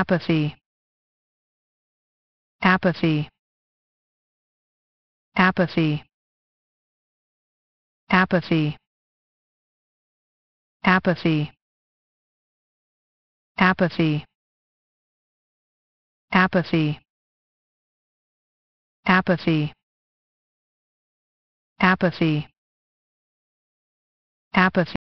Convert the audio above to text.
apathy apathy apathy apathy apathy apathy apathy apathy apathy apathy